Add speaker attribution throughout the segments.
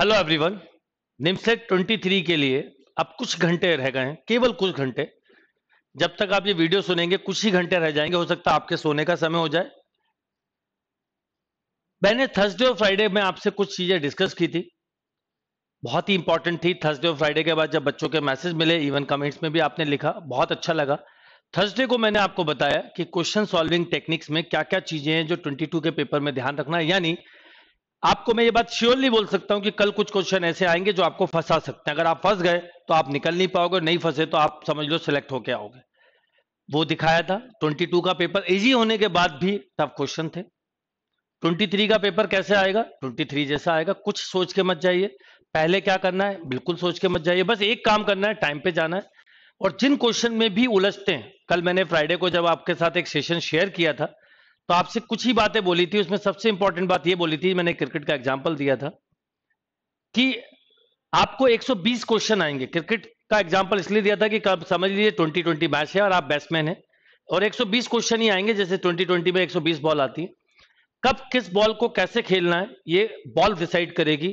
Speaker 1: hello everyone twenty 23 के लिए अब कुछ घंटे रह गए हैं केवल कुछ घंटे जब तक आप ये वीडियो सुनेंगे कुछ ही घंटे रह जाएंगे हो सकता है आपके सोने का समय हो जाए मैंने थर्सडे और फ्राइडे में आपसे कुछ चीजें डिस्कस की थी बहुत ही इंपॉर्टेंट थी थर्सडे और फ्राइडे के बाद जब बच्चों के मैसेज मिले इवन कमेंट्स में भी आपने लिखा बहुत अच्छा लगा थर्सडे को मैंने आपको बताया कि क्वेश्चन सॉल्विंग टेक्निक्स में क्या क्या चीजें हैं जो 22 के पेपर में ध्यान रखना है यानी आपको मैं ये बात श्योरली बोल सकता हूं कि कल कुछ क्वेश्चन ऐसे आएंगे जो आपको फंसा सकते हैं अगर आप फंस गए तो आप निकल नहीं पाओगे नहीं फंसे तो आप समझ लो सिलेक्ट होके आओगे वो दिखाया था 22 का पेपर इजी होने के बाद भी टफ क्वेश्चन थे 23 का पेपर कैसे आएगा 23 जैसा आएगा कुछ सोच के मत जाइए पहले क्या करना है बिल्कुल सोच के मत जाइए बस एक काम करना है टाइम पे जाना है और जिन क्वेश्चन में भी उलझते हैं कल मैंने फ्राइडे को जब आपके साथ एक सेशन शेयर किया था तो आपसे कुछ ही बातें बोली थी उसमें सबसे इंपॉर्टेंट बात यह बोली थी मैंने क्रिकेट का एग्जाम्पल दिया था कि आपको 120 क्वेश्चन आएंगे क्रिकेट का एग्जाम्पल इसलिए दिया था कि कब समझ लीजिए 2020 मैच है और आप बैट्समैन हैं और 120 क्वेश्चन ही आएंगे जैसे 2020 में 120 बॉल आती है कब किस बॉल को कैसे खेलना है ये बॉल डिसाइड करेगी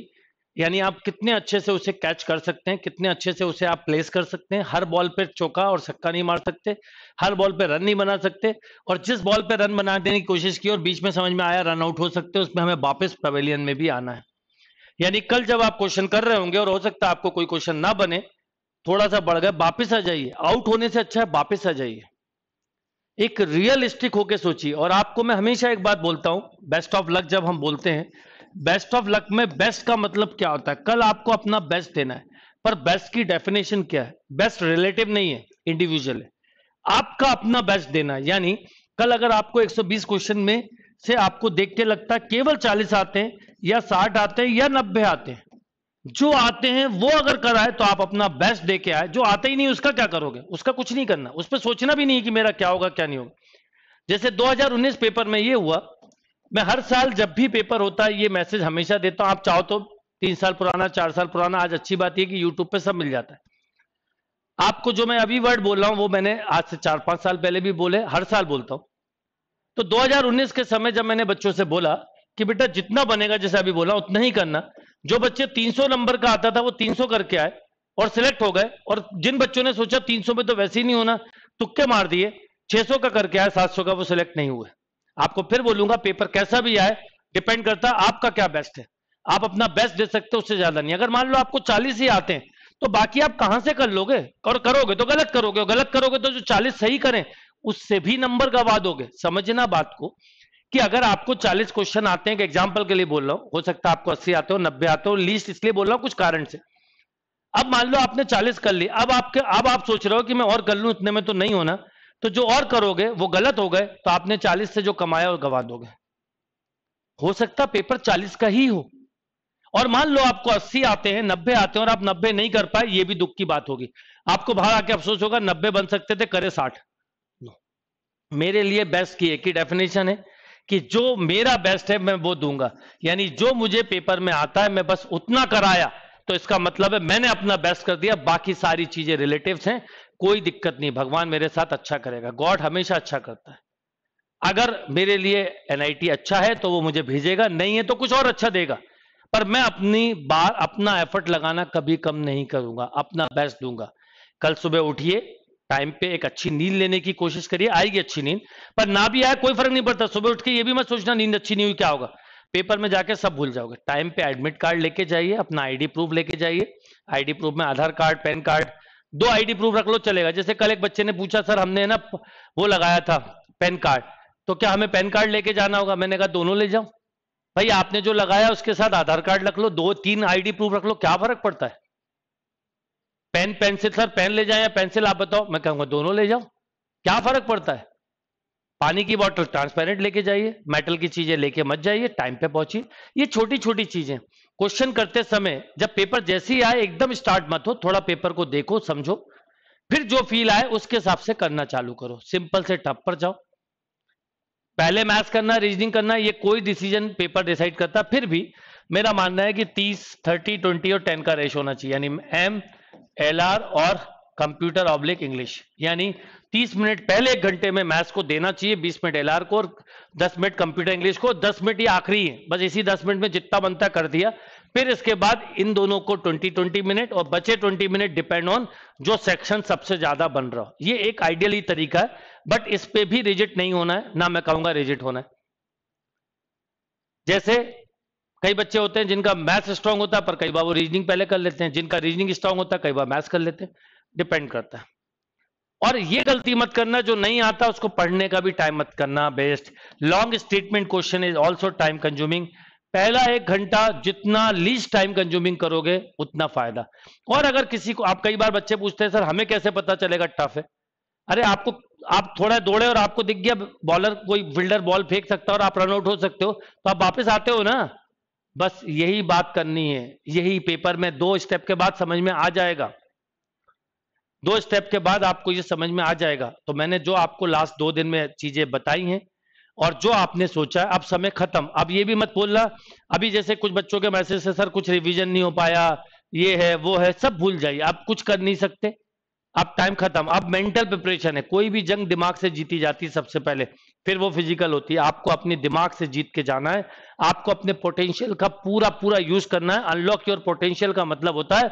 Speaker 1: यानी आप कितने अच्छे से उसे कैच कर सकते हैं कितने अच्छे से उसे आप प्लेस कर सकते हैं हर बॉल पर चौका और सक्का नहीं मार सकते हर बॉल पर रन नहीं बना सकते और जिस बॉल पर रन बना देने की कोशिश की और बीच में समझ में आया रन आउट हो सकते उसमें हमें वापस पवेलियन में भी आना है यानी कल जब आप क्वेश्चन कर रहे होंगे और हो सकता है आपको कोई क्वेश्चन ना बने थोड़ा सा बढ़ गए वापिस आ जाइए आउट होने से अच्छा है वापिस आ जाइए एक रियलिस्टिक होके सोचिए और आपको मैं हमेशा एक बात बोलता हूं बेस्ट ऑफ लक जब हम बोलते हैं बेस्ट ऑफ लक में बेस्ट का मतलब क्या होता है कल आपको अपना बेस्ट देना है पर बेस्ट की डेफिनेशन क्या है बेस्ट रिलेटिव नहीं है इंडिविजुअल है आपका अपना बेस्ट देना यानी कल अगर आपको 120 क्वेश्चन में से आपको देख के लगता है केवल 40 आते हैं या 60 आते हैं या 90 आते हैं जो आते हैं वो अगर कराए तो आप अपना बेस्ट दे के आए जो आते ही नहीं उसका क्या करोगे उसका कुछ नहीं करना उस पर सोचना भी नहीं कि मेरा क्या होगा क्या नहीं होगा जैसे 2019 पेपर में ये हुआ मैं हर साल जब भी पेपर होता है ये मैसेज हमेशा देता हूं आप चाहो तो तीन साल पुराना चार साल पुराना आज अच्छी बात यह कि यूट्यूब पे सब मिल जाता है आपको जो मैं अभी वर्ड बोल रहा हूं वो मैंने आज से चार पांच साल पहले भी बोले हर साल बोलता हूं तो 2019 के समय जब मैंने बच्चों से बोला कि बेटा जितना बनेगा जैसे अभी बोला उतना ही करना जो बच्चे 300 नंबर का आता था वो 300 करके आए और सिलेक्ट हो गए और जिन बच्चों ने सोचा 300 में तो वैसे ही नहीं होना तुक्के मार दिए 600 का करके आए 700 का वो सिलेक्ट नहीं हुए आपको फिर बोलूंगा पेपर कैसा भी आए डिपेंड करता है आपका क्या बेस्ट है आप अपना बेस्ट दे सकते हो उससे ज्यादा नहीं अगर मान लो आपको चालीस ही आते हैं तो बाकी आप कहां से कर लोगे और करोगे तो गलत करोगे गलत करोगे तो जो चालीस सही करें उससे भी नंबर गवा दोगे समझना बात को कि अगर आपको 40 क्वेश्चन आते हैं एग्जाम्पल के लिए बोल रहा हूं हो सकता है आपको 80 आते हो 90 आते हो लीस्ट इसलिए बोल रहा हूं कुछ कारण से अब मान लो आपने 40 कर ली अब आपके अब आप सोच रहे हो कि मैं और कर लू इतने में तो नहीं होना तो जो और करोगे वो गलत हो गए तो आपने 40 से जो कमाया वो गवा दोगे हो सकता पेपर 40 का ही हो और मान लो आपको 80 आते हैं 90 आते हैं और आप 90 नहीं कर पाए ये भी दुख की बात होगी आपको बाहर आके अफसोस होगा नब्बे बन सकते थे करे साठ नो मेरे लिए बेस्ट की एक ही डेफिनेशन है कि जो मेरा बेस्ट है मैं वो दूंगा यानी जो मुझे पेपर में आता है मैं बस उतना कराया तो इसका मतलब है मैंने अपना बेस्ट कर दिया बाकी सारी चीजें रिलेटिव हैं कोई दिक्कत नहीं भगवान मेरे साथ अच्छा करेगा गॉड हमेशा अच्छा करता है अगर मेरे लिए एनआईटी अच्छा है तो वो मुझे भेजेगा नहीं है तो कुछ और अच्छा देगा पर मैं अपनी बार अपना एफर्ट लगाना कभी कम नहीं करूंगा अपना बेस्ट दूंगा कल सुबह उठिए टाइम पे एक अच्छी नींद लेने की कोशिश करिए आएगी अच्छी नींद पर ना भी आए कोई फर्क नहीं पड़ता सुबह उठ के ये भी मत सोचना नींद अच्छी नहीं हुई क्या होगा पेपर में जाके सब भूल जाओगे टाइम पे एडमिट कार्ड लेके जाइए अपना आईडी प्रूफ लेके जाइए आईडी प्रूफ में आधार कार्ड पैन कार्ड दो आईडी प्रूफ रख लो चलेगा जैसे कल एक बच्चे ने पूछा सर हमने ना वो लगाया था पैन कार्ड तो क्या हमें पैन कार्ड लेके जाना होगा मैंने कहा दोनों ले जाओ भाई आपने जो लगाया उसके साथ आधार कार्ड रख लो दो तीन आईडी प्रूफ रख लो क्या फर्क पड़ता है पेन पेंसिल सर पेन ले जाए या पेंसिल आप बताओ मैं कहूंगा दोनों ले जाओ क्या फर्क पड़ता है पानी की बॉटल ट्रांसपेरेंट लेके जाइए मेटल की चीजें लेके मत जाइए टाइम पे पहुंचिए ये छोटी छोटी चीजें क्वेश्चन करते समय जब पेपर जैसे ही आए एकदम स्टार्ट मत हो थोड़ा पेपर को देखो समझो फिर जो फील आए उसके हिसाब से करना चालू करो सिंपल से टप पर जाओ पहले मैथ्स करना रीजनिंग करना ये कोई डिसीजन पेपर डिसाइड करता फिर भी मेरा मानना है कि 30, 30, 20 और 10 का रेश होना चाहिए यानी एम एल आर और कंप्यूटर ऑब्लिक इंग्लिश यानी 30 मिनट पहले एक घंटे में मैथ्स को देना चाहिए 20 मिनट एलआर को और 10 मिनट कंप्यूटर इंग्लिश को 10 मिनट ये आखिरी है बस इसी 10 मिनट में जितना बनता कर दिया फिर इसके बाद इन दोनों को 20 20 मिनट और बचे 20 मिनट डिपेंड ऑन जो सेक्शन सबसे ज्यादा बन रहा हो ये एक ही तरीका है बट इस पर भी रिजिट नहीं होना है ना मैं कहूंगा रिजिट होना है जैसे कई बच्चे होते हैं जिनका मैथ्स स्ट्रांग होता है पर कई बार वो रीजनिंग पहले कर लेते हैं जिनका रीजनिंग स्ट्रांग होता है कई बार मैथ्स कर लेते हैं डिपेंड करता है और ये गलती मत करना जो नहीं आता उसको पढ़ने का भी टाइम मत करना best long statement question is also time consuming पहला एक घंटा जितना लीज टाइम कंज्यूमिंग करोगे उतना फायदा और अगर किसी को आप कई बार बच्चे पूछते हैं सर हमें कैसे पता चलेगा टफ है अरे आपको आप थोड़ा दौड़े और आपको दिख गया बॉलर कोई फील्डर बॉल फेंक सकता और आप रनआउट हो सकते हो तो आप वापस आते हो ना बस यही बात करनी है यही पेपर में दो स्टेप के बाद समझ में आ जाएगा दो स्टेप के बाद आपको ये समझ में आ जाएगा तो मैंने जो आपको लास्ट दो दिन में चीजें बताई हैं और जो आपने सोचा अब समय खत्म अब ये भी मत बोलना अभी जैसे कुछ बच्चों के मैसेज से सर कुछ रिवीजन नहीं हो पाया ये है वो है सब भूल जाइए आप कुछ कर नहीं सकते अब टाइम खत्म अब मेंटल प्रिपरेशन है कोई भी जंग दिमाग से जीती जाती सबसे पहले फिर वो फिजिकल होती है आपको अपने दिमाग से जीत के जाना है आपको अपने पोटेंशियल का पूरा पूरा यूज करना है अनलॉक योर पोटेंशियल का मतलब होता है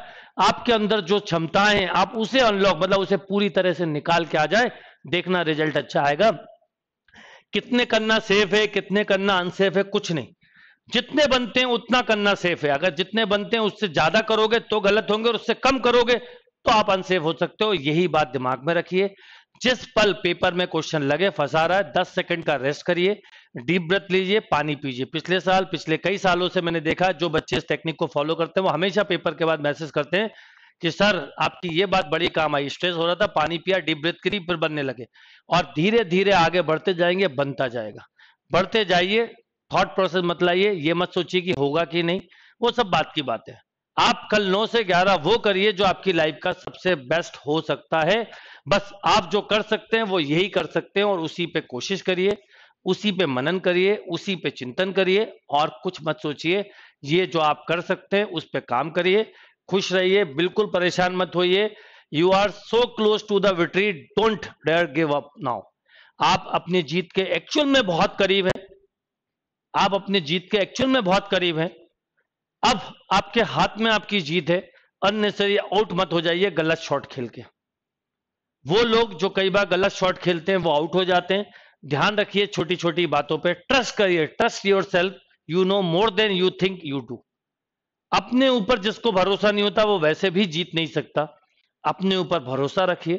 Speaker 1: आपके अंदर जो क्षमताएं हैं आप उसे अनलॉक मतलब उसे पूरी तरह से निकाल के आ जाए देखना रिजल्ट अच्छा आएगा कितने करना सेफ है कितने करना अनसेफ है कुछ नहीं जितने बनते हैं उतना करना सेफ है अगर जितने बनते हैं उससे ज्यादा करोगे तो गलत होंगे और उससे कम करोगे तो आप अनसेफ हो सकते हो यही बात दिमाग में रखिए जिस पल पेपर में क्वेश्चन लगे फंसा रहा है दस सेकंड का रेस्ट करिए डीप ब्रेथ लीजिए पानी पीजिए पिछले साल पिछले कई सालों से मैंने देखा जो बच्चे इस टेक्निक को फॉलो करते हैं वो हमेशा पेपर के बाद मैसेज करते हैं कि सर आपकी ये बात बड़ी काम आई स्ट्रेस हो रहा था पानी पिया डीप ब्रेथ करी फिर बनने लगे और धीरे धीरे आगे बढ़ते जाएंगे बनता जाएगा बढ़ते जाइए थॉट प्रोसेस मत लाइए ये मत सोचिए कि होगा कि नहीं वो सब बात की बात है आप कल नौ से ग्यारह वो करिए जो आपकी लाइफ का सबसे बेस्ट हो सकता है बस आप जो कर सकते हैं वो यही कर सकते हैं और उसी पे कोशिश करिए उसी पे मनन करिए उसी पे चिंतन करिए और कुछ मत सोचिए ये जो आप कर सकते हैं उस पर काम करिए खुश रहिए बिल्कुल परेशान मत होइए you are so close to the victory don't dare give up now आप अपनी जीत के एक्चुअल में बहुत करीब हैं आप अपनी जीत के एक्चुअल में बहुत करीब हैं अब आपके हाथ में आपकी जीत है अननेसरी आउट मत हो जाइए गलत शॉट खेल के वो लोग जो कई बार गलत शॉट खेलते हैं वो आउट हो जाते हैं ध्यान रखिए छोटी छोटी बातों पे ट्रस्ट करिए trust yourself you know more than you think you do अपने ऊपर जिसको भरोसा नहीं होता वो वैसे भी जीत नहीं सकता अपने ऊपर भरोसा रखिए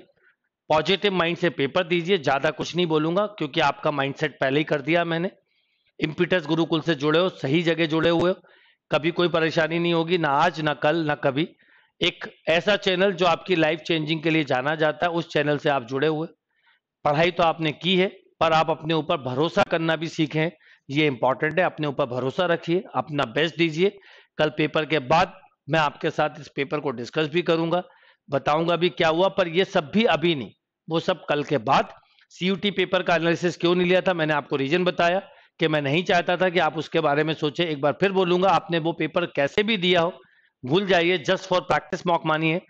Speaker 1: पॉजिटिव माइंड से पेपर दीजिए ज्यादा कुछ नहीं बोलूंगा क्योंकि आपका माइंडसेट पहले ही कर दिया मैंने इम्पिटस गुरुकुल से जुड़े हो सही जगह जुड़े हुए हो कभी कोई परेशानी नहीं होगी ना आज ना कल ना कभी एक ऐसा चैनल जो आपकी लाइफ चेंजिंग के लिए जाना जाता है उस चैनल से आप जुड़े हुए पढ़ाई तो आपने की है पर आप अपने ऊपर भरोसा करना भी सीखें ये इंपॉर्टेंट है अपने ऊपर भरोसा रखिए अपना बेस्ट दीजिए कल पेपर के बाद मैं आपके साथ इस पेपर को डिस्कस भी करूंगा बताऊंगा भी क्या हुआ पर ये सब भी अभी नहीं वो सब कल के बाद सीयूटी पेपर का एनालिसिस क्यों नहीं लिया था मैंने आपको रीजन बताया कि मैं नहीं चाहता था कि आप उसके बारे में सोचे एक बार फिर बोलूंगा आपने वो पेपर कैसे भी दिया हो भूल जाइए जस्ट फॉर प्रैक्टिस मॉक मानिए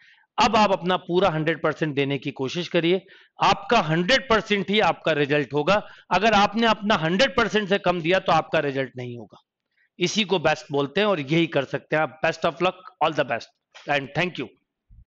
Speaker 1: अब आप अपना पूरा 100 परसेंट देने की कोशिश करिए आपका 100 परसेंट ही आपका रिजल्ट होगा अगर आपने अपना 100 परसेंट से कम दिया तो आपका रिजल्ट नहीं होगा इसी को बेस्ट बोलते हैं और यही कर सकते हैं आप best of luck all the best and thank you